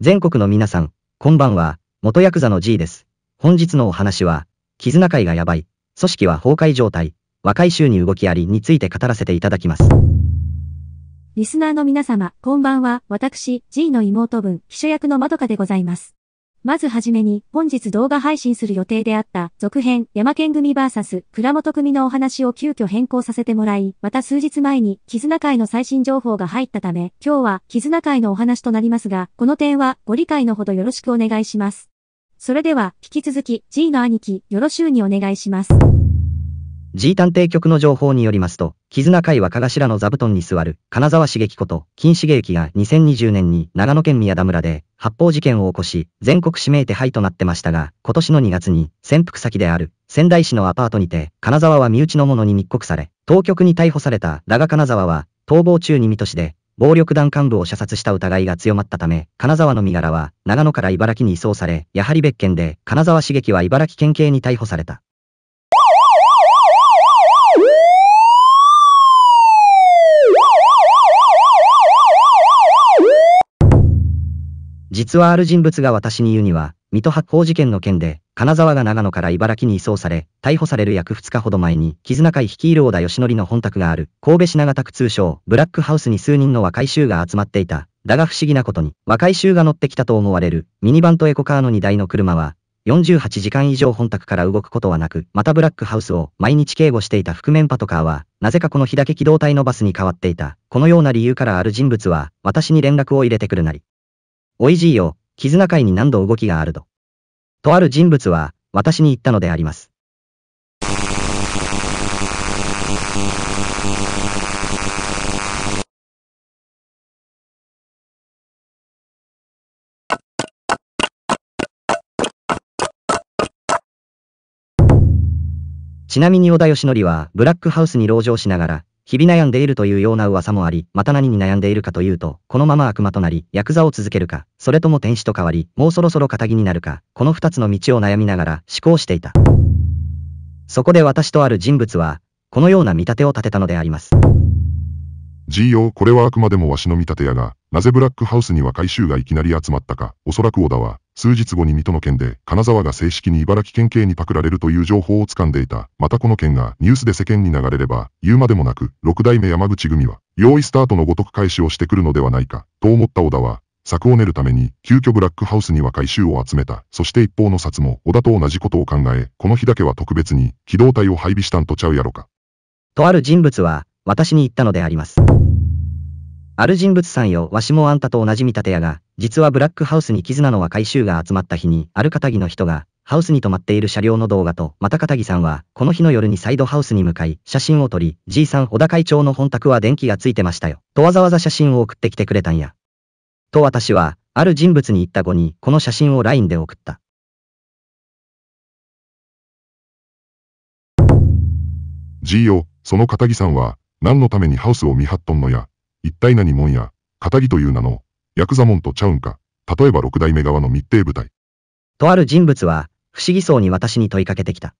全国の皆さん、こんばんは、元ヤクザの G です。本日のお話は、絆会がやばい、組織は崩壊状態、若い衆に動きありについて語らせていただきます。リスナーの皆様、こんばんは。私、G の妹分、秘書役のまどかでございます。まずはじめに、本日動画配信する予定であった、続編、山県組 VS、倉本組のお話を急遽変更させてもらい、また数日前に、絆会の最新情報が入ったため、今日は、絆会のお話となりますが、この点は、ご理解のほどよろしくお願いします。それでは、引き続き、G の兄貴、よろしゅうにお願いします。G 探偵局の情報によりますと、絆会は加賀頭の座布団に座る、金沢茂樹こと、金茂樹が2020年に長野県宮田村で発砲事件を起こし、全国指名手配となってましたが、今年の2月に潜伏先である仙台市のアパートにて、金沢は身内の者に密告され、当局に逮捕されただが金沢は、逃亡中に水戸市で、暴力団幹部を射殺した疑いが強まったため、金沢の身柄は長野から茨城に移送され、やはり別件で、金沢茂樹は茨城県警に逮捕された。実はある人物が私に言うには、水戸発行事件の件で、金沢が長野から茨城に移送され、逮捕される約2日ほど前に、絆会率いる小田義則の本宅がある、神戸市長宅通称、ブラックハウスに数人の若い衆が集まっていた。だが不思議なことに、若い衆が乗ってきたと思われる、ミニバンとエコカーの荷台の車は、48時間以上本宅から動くことはなく、またブラックハウスを毎日警護していた覆面パトカーは、なぜかこの日だけ機動隊のバスに変わっていた。このような理由からある人物は、私に連絡を入れてくるなり、おいじいよ、絆界に何度動きがあると。とある人物は、私に言ったのであります。ちなみに織田義則は、ブラックハウスに籠城しながら、日々悩んでいるというような噂もあり、また何に悩んでいるかというと、このまま悪魔となり、ヤクザを続けるか、それとも天使と変わり、もうそろそろ仇になるか、この二つの道を悩みながら思考していた。そこで私とある人物は、このような見立てを立てたのであります。G よ、これはあくまでもわしの見立てやが、なぜブラックハウスには回収がいきなり集まったか、おそらく小田は、数日後に水戸の件で、金沢が正式に茨城県警にパクられるという情報を掴んでいた。またこの件がニュースで世間に流れれば、言うまでもなく、六代目山口組は、用意スタートのごとく開始をしてくるのではないか、と思った小田は、策を練るために、急遽ブラックハウスには回収を集めた。そして一方の札も、小田と同じことを考え、この日だけは特別に、機動隊を配備したんとちゃうやろか。とある人物は、私に言ったのであります。ある人物さんよ、わしもあんたと同じ見立てやが、実はブラックハウスに絆のは回収が集まった日に、ある片木の人が、ハウスに泊まっている車両の動画と、また片木さんは、この日の夜にサイドハウスに向かい、写真を撮り、じいさん小田会長の本宅は電気がついてましたよ。とわざわざ写真を送ってきてくれたんや。と私は、ある人物に言った後に、この写真を LINE で送った。じいよ、その片木さんは、何のためにハウスを見張っとんのや。一体何もんや、片木という名の、ヤクザモンとちゃうんか、例えば六代目側の密偵部隊。とある人物は、不思議そうに私に問いかけてきた。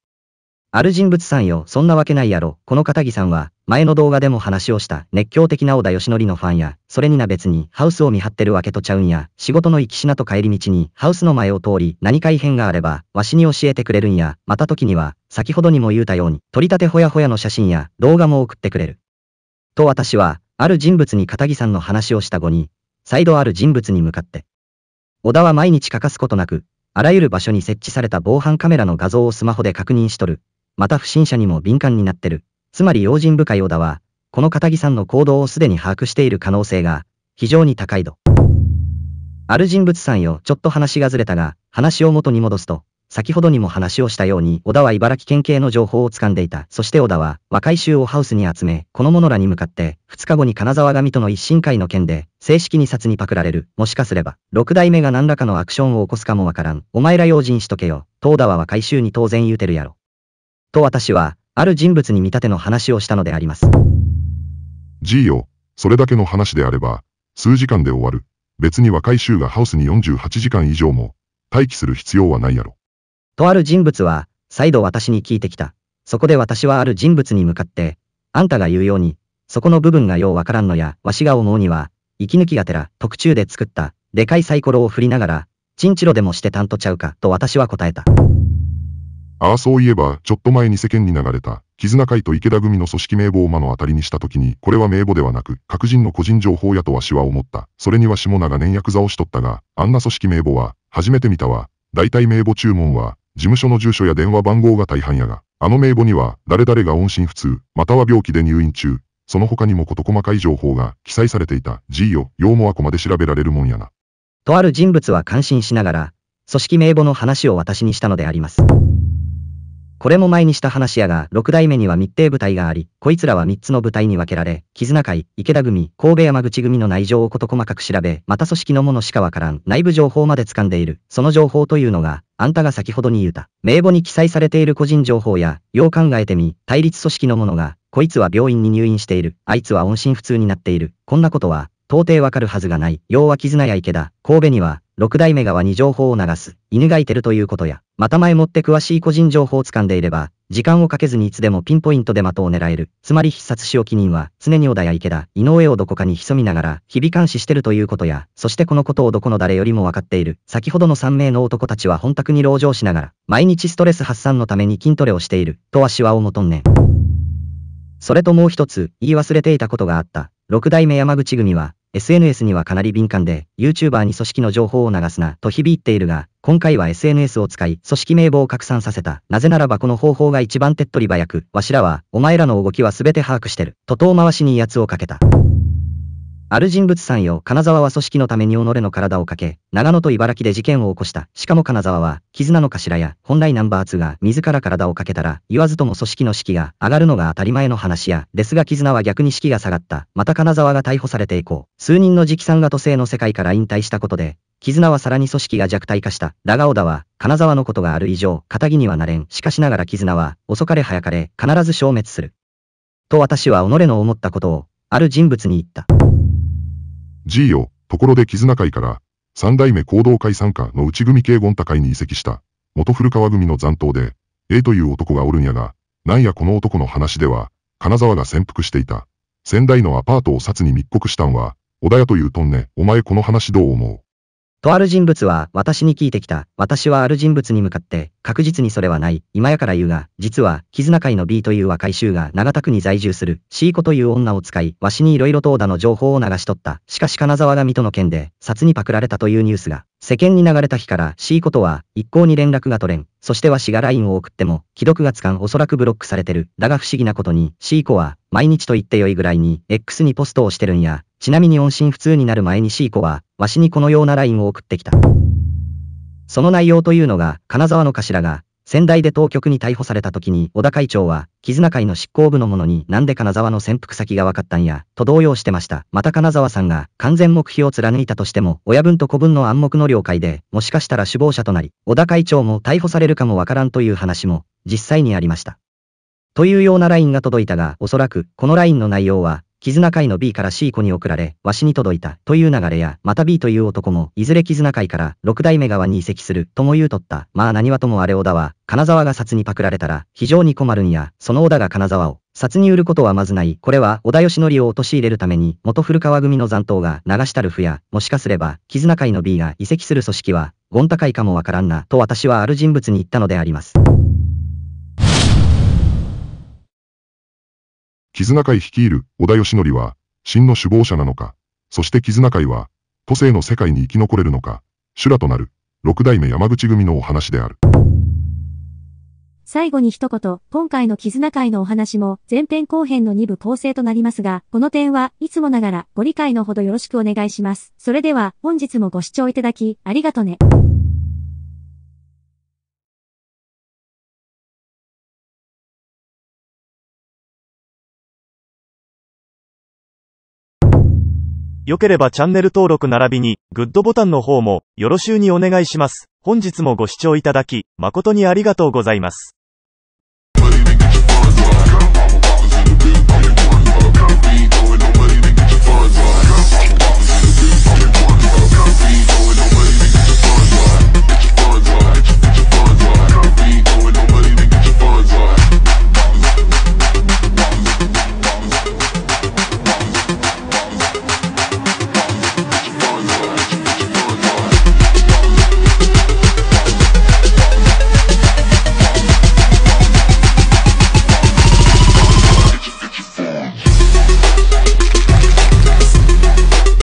ある人物さんよ、そんなわけないやろ。この片木さんは、前の動画でも話をした熱狂的な小田義則のファンや、それにな別にハウスを見張ってるわけとちゃうんや、仕事の行きしなと帰り道にハウスの前を通り、何か異変があれば、わしに教えてくれるんや、また時には、先ほどにも言うたように、取り立てほやほやの写真や動画も送ってくれる。と私は、ある人物に片木さんの話をした後に、再度ある人物に向かって。小田は毎日欠かすことなく、あらゆる場所に設置された防犯カメラの画像をスマホで確認しとる。また不審者にも敏感になってる。つまり用心深い小田は、この片木さんの行動をすでに把握している可能性が、非常に高いと。ある人物さんよ、ちょっと話がずれたが、話を元に戻すと、先ほどにも話をしたように、小田は茨城県警の情報を掴んでいた。そして小田は、若い衆をハウスに集め、この者らに向かって、2日後に金沢神との一審会の件で、正式に札にパクられる。もしかすれば、6代目が何らかのアクションを起こすかもわからん。お前ら用心しとけよ。東田は若い衆に当然言うてるやろ。と私は、ある人物に見立ての話をしたのであります。G よ、それだけの話であれば、数時間で終わる。別に若い衆がハウスに48時間以上も、待機する必要はないやろ。とある人物は、再度私に聞いてきた。そこで私はある人物に向かって、あんたが言うように、そこの部分がようわからんのや、わしが思うには、息抜きがてら特注で作った、でかいサイコロを振りながら、チンチロでもしてたんとちゃうか、と私は答えた。ああそういえば、ちょっと前に世間に流れた、絆会と池田組の組織名簿を目の当たりにした時に、これは名簿ではなく、各人の個人情報やとわしは思った。それにわしも長年役座をしとったが、あんな組織名簿は、初めて見たわ。大体名簿注文は、事務所の住所や電話番号が大半やが、あの名簿には、誰々が音信不通、または病気で入院中、その他にも事細かい情報が記載されていた G よ、用もあくまで調べられるもんやな。とある人物は感心しながら、組織名簿の話を私にしたのであります。これも前にした話やが、六代目には密偵部隊があり、こいつらは三つの部隊に分けられ、絆会、池田組、神戸山口組の内情をこと細かく調べ、また組織のものしかわからん、内部情報まで掴んでいる、その情報というのが、あんたが先ほどに言うた、名簿に記載されている個人情報や、よう考えてみ、対立組織のものが、こいつは病院に入院している、あいつは音信不通になっている、こんなことは、到底わかるはずがない、要は絆や池田、神戸には、六代目側に情報を流す、犬がいてるということや、また前もって詳しい個人情報を掴んでいれば、時間をかけずにいつでもピンポイントで的を狙える。つまり必殺仕置き人は、常に小田や池田、井上をどこかに潜みながら、日々監視してるということや、そしてこのことをどこの誰よりもわかっている。先ほどの3名の男たちは本宅に籠城しながら、毎日ストレス発散のために筋トレをしている。とはしわをもとんねん。それともう一つ、言い忘れていたことがあった。六代目山口組は、SNS にはかなり敏感で、YouTuber に組織の情報を流すなと響いているが、今回は SNS を使い、組織名簿を拡散させた。なぜならばこの方法が一番手っ取り早く、わしらは、お前らの動きは全て把握してる。と遠回しに威圧をかけた。ある人物さんよ、金沢は組織のために己の体をかけ、長野と茨城で事件を起こした。しかも金沢は、絆のかしらや、本来ナンバー2が自ら体をかけたら、言わずとも組織の士気が上がるのが当たり前の話や、ですが絆は逆に士気が下がった。また金沢が逮捕されて以降、数人の直参が都政の世界から引退したことで、絆はさらに組織が弱体化した。ラガオ田は、金沢のことがある以上、仇にはなれん。しかしながら絆は、遅かれ早かれ、必ず消滅する。と私は己の思ったことを、ある人物に言った。G よ、ところで絆会から、三代目行動会参加の内組系ゴンタ会に移籍した、元古川組の残党で、A という男がおるんやが、なんやこの男の話では、金沢が潜伏していた。仙台のアパートを札に密告したんは、小田屋というとんね、お前この話どう思うとある人物は私に聞いてきた。私はある人物に向かって、確実にそれはない。今やから言うが、実は、絆会の B という若い衆が長田区に在住する C 子という女を使い、わしに色々と小田の情報を流し取った。しかし金沢が水戸の件で、札にパクられたというニュースが、世間に流れた日から C 子とは、一向に連絡が取れん。そしてわしが LINE を送っても、既読がつかんおそらくブロックされてる。だが不思議なことに、C 子は、毎日と言ってよいぐらいに、X にポストをしてるんや。ちなみに音信不通になる前に C 子は、わしにこのような LINE を送ってきた。その内容というのが、金沢の頭が、仙台で当局に逮捕された時に小田会長は、絆会の執行部の者になんで金沢の潜伏先が分かったんや、と動揺してました。また金沢さんが完全黙秘を貫いたとしても、親分と子分の暗黙の了解で、もしかしたら首謀者となり、小田会長も逮捕されるかもわからんという話も、実際にありました。というようなラインが届いたが、おそらく、このラインの内容は、絆会の B から C 子に送られ、わしに届いた、という流れや、また B という男も、いずれ絆会から、六代目側に移籍する、とも言うとった。まあ何はともあれ小田は、金沢が札にパクられたら、非常に困るんや、その小田が金沢を、札に売ることはまずない。これは、小田義則を陥れるために、元古川組の残党が流したるふや、もしかすれば、絆会の B が移籍する組織は、ゴン高いかもわからんな、と私はある人物に言ったのであります。絆会率いる織田義則は、真の首謀者なのか、そして絆会は、都政の世界に生き残れるのか、修羅となる、六代目山口組のお話である。最後に一言、今回の絆会のお話も前編後編の2部構成となりますが、この点はいつもながらご理解のほどよろしくお願いします。それでは本日もご視聴いただきありがとね。よければチャンネル登録並びに、グッドボタンの方も、よろしゅうにお願いします。本日もご視聴いただき、誠にありがとうございます。